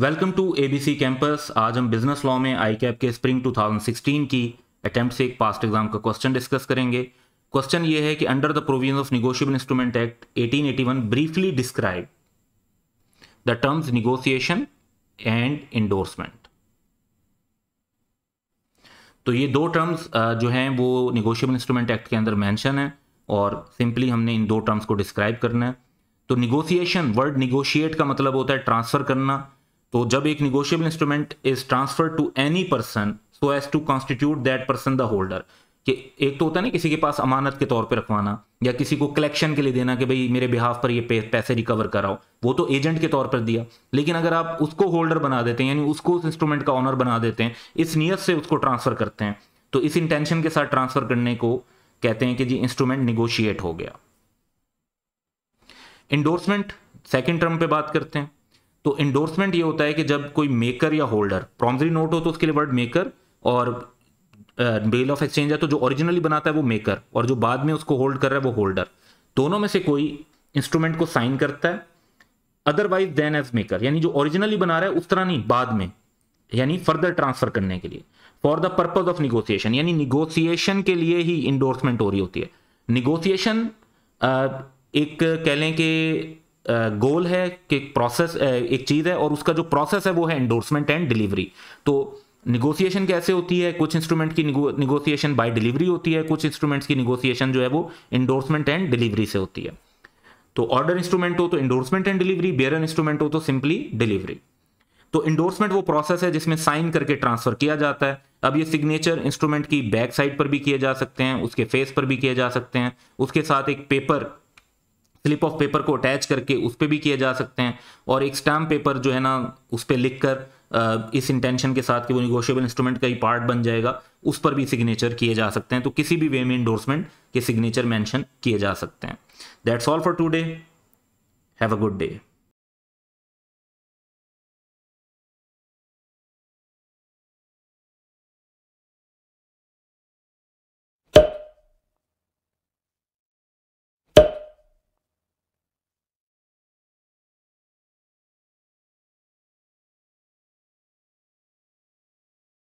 welcome to ABC campus आज हम business law में आई कैप के स्प्रिंग 2016 की अटैम्प्ट से एक पास्ट एग्जाम का क्वेश्चन डिस्कस करेंगे क्वेश्चन ये है कि under the provision of negotiable instrument act 1881 briefly describe the terms negotiation and endorsement तो ये दो टर्म्स जो हैं वो निगोशियबल इंस्ट्रूमेंट एक्ट के अंदर मैंशन है और सिंपली हमने इन दो टर्म्स को डिस्क्राइब करना है तो निगोसिएशन वर्ड निगोशिएट का मतलब होता है ट्रांसफर करना तो जब एक negotiable instrument is transfer to any person so as to constitute that person the holder कि एक तो होता है ना किसी के पास अमानत के तौर पे रखवाना या किसी को कलेक्शन के लिए देना कि भाई मेरे बिहाफ पर ये पैसे रिकवर कराओ वो तो एजेंट के तौर पर दिया लेकिन अगर आप उसको होल्डर बना देते हैं यानी उसको उस इंस्ट्रूमेंट का ऑनर बना देते हैं इस नियत से उसको ट्रांसफर करते हैं तो इस इंटेंशन के साथ ट्रांसफर करने को कहते हैं कि जी इंस्ट्रूमेंट निगोशिएट हो गया इंडोर्समेंट सेकेंड टर्म पे बात करते हैं तो इंडोर्समेंट ये होता है कि जब कोई मेकर या होल्डर प्रॉमरी नोट हो तो उसके लिए वर्ड मेकर और बेल ऑफ एक्सचेंज है तो जो ओरिजिनली बनाता है वो मेकर और जो बाद में उसको होल्ड कर रहा है वो होल्डर दोनों में से कोई इंस्ट्रूमेंट को साइन करता है अदरवाइज देन एज मेकर यानी जो ओरिजिनली बना रहा है उस तरह नहीं बाद में यानी फर्दर ट्रांसफर करने के लिए for the purpose of negotiation यानी निगोसिएशन के लिए ही इंडोर्समेंट हो रही होती है निगोसिएशन uh, एक कह लें कि गोल है कि प्रोसेस एक चीज़ है और उसका जो प्रोसेस है वो है एंडोर्समेंट एंड डिलीवरी तो निगोसिएशन कैसे होती है कुछ इंस्ट्रूमेंट की निगोसिएशन बाय डिलीवरी होती है कुछ इंस्ट्रूमेंट्स की निगोसिएशन जो है वो इंडोर्समेंट एंड डिलीवरी से होती है तो ऑर्डर इंस्ट्रूमेंट हो तो endorsement and delivery bearer instrument हो तो सिंपली डिलीवरी तो इंडोर्समेंट वो प्रोसेस है जिसमें साइन करके ट्रांसफर किया जाता है अब ये सिग्नेचर इंस्ट्रूमेंट की बैक साइड पर भी किए जा सकते हैं उसके फेस पर भी किए जा सकते हैं उसके साथ एक पेपर स्लिप ऑफ पेपर को अटैच करके उस पर भी किए जा सकते हैं और एक स्टैम्प पेपर जो है ना उस पर लिख कर इस इंटेंशन के साथ कि वो निगोशियबल इंस्ट्रूमेंट का ही पार्ट बन जाएगा उस पर भी सिग्नेचर किए जा सकते हैं तो किसी भी वे में इंडोर्समेंट के सिग्नेचर मैंशन किए जा सकते हैं that's all for today have a good day